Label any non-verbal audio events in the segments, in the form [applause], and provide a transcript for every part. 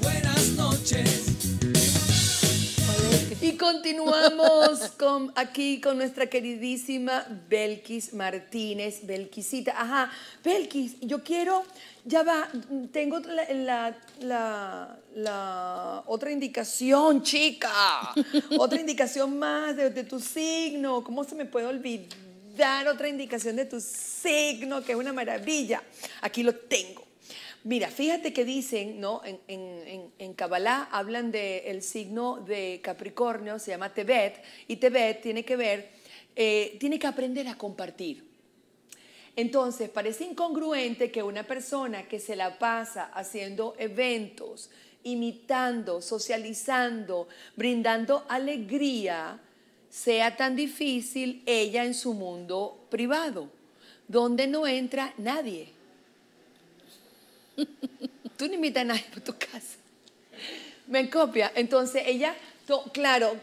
buenas noches. Y continuamos con, aquí con nuestra queridísima Belkis Martínez, Belkisita. Ajá, Belkis, yo quiero, ya va, tengo la, otra indicación, chica, [laughs] otra indicación más de tu signo, ¿cómo se me puede olvidar? dar otra indicación de tu signo, que es una maravilla. Aquí lo tengo. Mira, fíjate que dicen, ¿no? En, en, Kabbalah hablan del signo de Capricornio, se llama Tebet, y Tebet tiene que ver, eh, tiene que aprender a compartir. Entonces, parece incongruente que una persona que se la pasa haciendo eventos, imitando, socializando, brindando alegría, sea tan difícil ella en su mundo privado, donde no entra nadie. [laughs] Tú no invitas a nadie por tu casa. Me copia. Entonces ella, claro,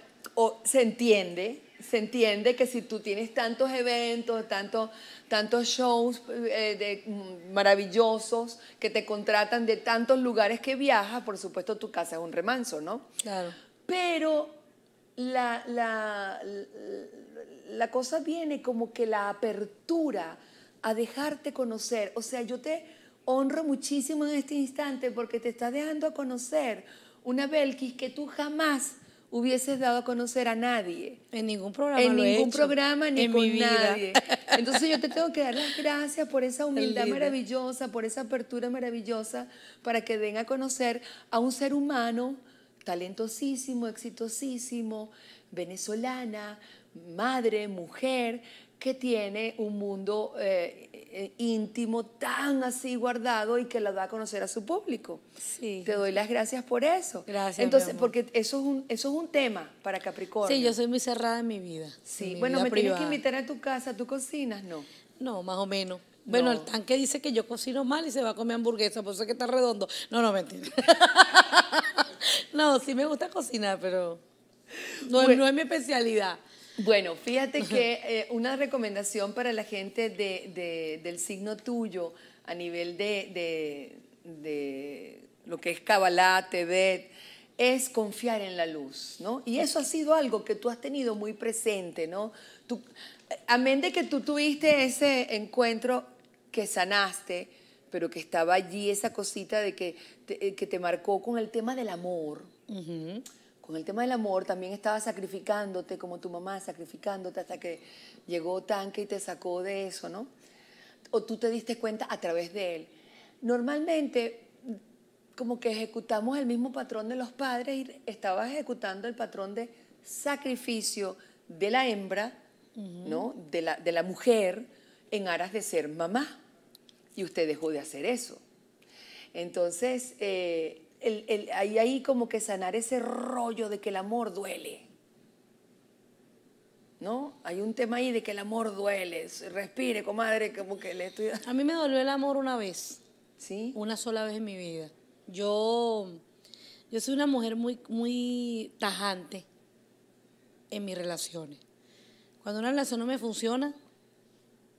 se entiende, se entiende que si tú tienes tantos eventos, tantos, tantos shows eh, de, mm, maravillosos que te contratan de tantos lugares que viajas, por supuesto tu casa es un remanso, ¿no? Claro. Pero la, la, la, cosa viene como que la apertura a dejarte conocer. O sea, yo te honro muchísimo en este instante porque te está dejando a conocer una Belkis que tú jamás hubieses dado a conocer a nadie. En ningún programa. En ningún programa ni en con nadie. Entonces yo te tengo que dar las gracias por esa [laughs] humildad maravillosa, por esa apertura maravillosa, para que den a conocer a un ser humano talentosísimo, exitosísimo, venezolana, madre, mujer, que tiene un mundo eh, eh, íntimo tan así guardado y que la da a conocer a su público. Sí. Te doy las gracias por eso. Gracias. Entonces, porque eso es, un, eso es un tema para Capricornio. Sí, yo soy muy cerrada en mi vida. Sí, bueno, me tienes que invitar a tu casa, ¿tú cocinas? No. No, más o menos. Bueno, el tanque dice que yo cocino mal y se va a comer hamburguesa, por eso es que está redondo. No, no, mentira. [laughs] [laughs] no, sí me gusta cocinar, pero no, es mi especialidad. Bueno, fíjate que [laughs] eh, una recomendación para la gente del signo tuyo a nivel de, lo que es Kabbalah, Tebet, es confiar en la luz, ¿no? Y eso ha sido algo que tú has tenido muy presente, ¿no? Eh, amén de que tú tuviste ese encuentro que sanaste, pero que estaba allí esa cosita de que te, eh, que te marcó con el tema del amor. Con el tema del amor también estaba sacrificándote como tu mamá, sacrificándote hasta que llegó tanque y te sacó de eso, ¿no? O tú te diste cuenta a través de él. Normalmente como que ejecutamos el mismo patrón de los padres y estabas ejecutando el patrón de sacrificio de la hembra, ¿no? De la, de la mujer en aras de ser mamá y usted dejó de hacer eso. Entonces, hay eh, ahí como que sanar ese rollo de que el amor duele. ¿No? Hay un tema ahí de que el amor duele. Respire, comadre, como que le estoy... A mí me dolió el amor una vez. ¿Sí? Una sola vez en mi vida. Yo, yo soy una mujer muy, muy tajante en mis relaciones. Cuando una relación no me funciona,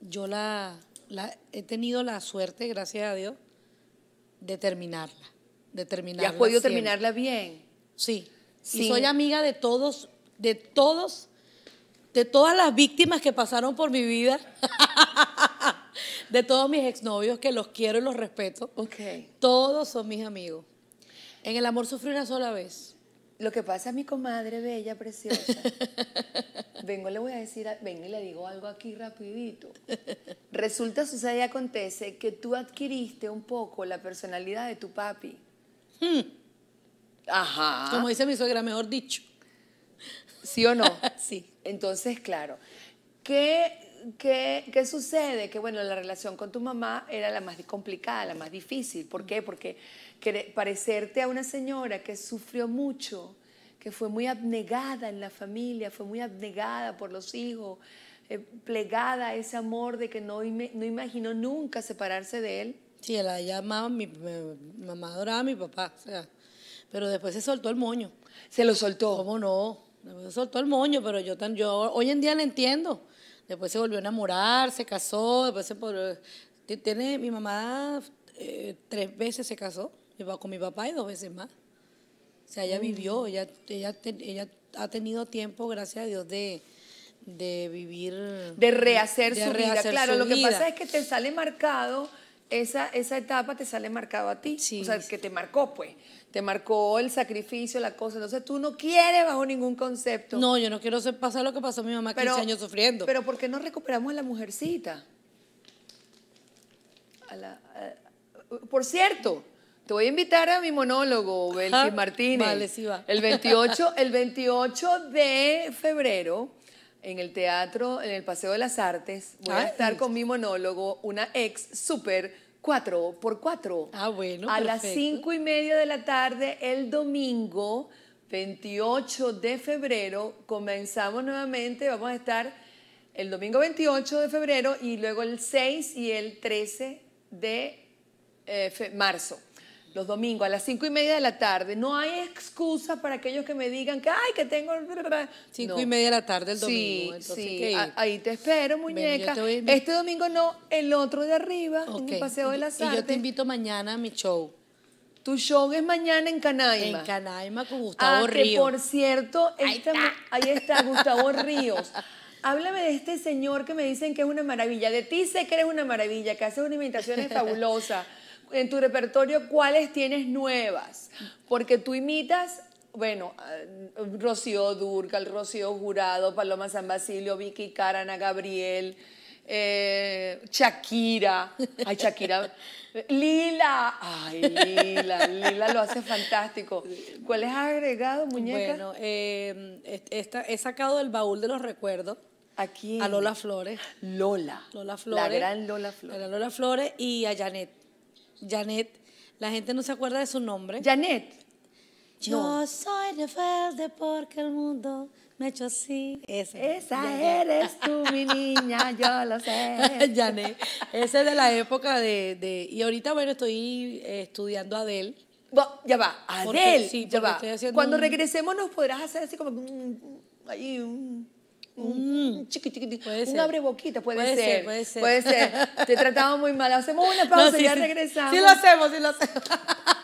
yo la, he tenido la suerte, gracias a Dios, de terminarla. De terminarla has podido terminarla bien? Sí. Y soy amiga de todos, de todos, de todas las víctimas que pasaron por mi vida, [laughs] de todos mis exnovios que los quiero y los respeto. Todos son mis amigos. En el amor sufrí una sola vez. Lo que pasa, a mi comadre bella, preciosa, [laughs] vengo, le voy a decir, ven y le digo algo aquí rapidito. Resulta, sucede y acontece que tú adquiriste un poco la personalidad de tu papi. Hmm. Ajá. Como dice mi suegra, mejor dicho. ¿Sí o no? [laughs] sí. Entonces, claro, ¿qué ¿qué, sucede? Que bueno, la relación con tu mamá era la más complicada, la más difícil. ¿Por qué? Porque parecerte a una señora que sufrió mucho, que fue muy abnegada en la familia, fue muy abnegada por los hijos, eh, plegada a ese amor de que no, no imaginó nunca separarse de él. Sí, la llamaba, mi, mi, mamá adoraba a mi papá, o sea, pero después se soltó el moño. ¿Se lo soltó? ¿Cómo no? se soltó el moño, pero yo, tan, yo hoy en día le entiendo. Después se volvió a enamorar, se casó, después se eh, Tiene, mi mamá eh, tres veces se casó, con mi papá y dos veces más. O sea, ella mm. vivió, ella, ella, ella ha tenido tiempo, gracias a Dios, de, de vivir. De rehacer su vida. Claro, lo que pasa es que te sale marcado esa, etapa te sale marcado a ti. Sí. O sea, que te marcó, pues. Te marcó el sacrificio, la cosa. Entonces tú no quieres bajo ningún concepto. No, yo no quiero pasar lo que pasó a mi mamá 15 años sufriendo. Pero ¿por qué no recuperamos a la mujercita? por cierto, te voy a invitar a mi monólogo, Belkis Martínez. El 28, el 28 de febrero en el teatro, en el Paseo de las Artes. Voy a estar con mi monólogo, una ex súper 4x4. Ah, bueno. A las 5 y media de la tarde el domingo 28 de febrero comenzamos nuevamente. Vamos a estar el domingo 28 de febrero y luego el 6 y el 13 de eh, marzo los domingos a las cinco y media de la tarde. No hay excusa para aquellos que me digan que, ay, que tengo... Cinco y media de la tarde el domingo. Sí, sí. ahí te espero, muñeca. este domingo no, el otro de arriba, en el Paseo de la Artes. Y yo te invito mañana a mi show. Tu show es mañana en Canaima. En Canaima con ah, Gustavo Ríos. por cierto, este ahí está, Gustavo Ríos. Háblame de este señor que me dicen que es una maravilla, de ti sé que eres una maravilla, que haces una invitación [laughs] fabulosa en tu repertorio cuáles tienes nuevas, porque tú imitas bueno, eh, Rocío el Rocío Jurado, Paloma San Basilio, Vicky Carana, Gabriel, eh, Shakira, ay Shakira, Lila, ay Lila, Lila lo hace fantástico. ¿Cuáles has agregado, muñeca? Bueno, eh, esta, he sacado del baúl de los recuerdos. ¿A A Lola Flores. Lola. Lola Flores. La gran Lola Flores. La Lola Flores y a Janet. Janet, la gente no se acuerda de su nombre. Janet. Yo no. soy de porque el mundo me echó así. Esa, Esa eres tú, mi [laughs] niña, yo lo sé. [laughs] Janet, esa es de la época de, Y ahorita, bueno, estoy eh, estudiando a Adele. ya va, Adele, sí, ya va. Cuando regresemos nos podrás hacer así como... Mm. un chiqui, chiqui, un abre boquita, puede, ser, Puede ser. Puede ser. Te tratamos muy mal. Hacemos una [laughs] pausa y ya regresamos. Sí lo hacemos, sí lo hacemos. [laughs]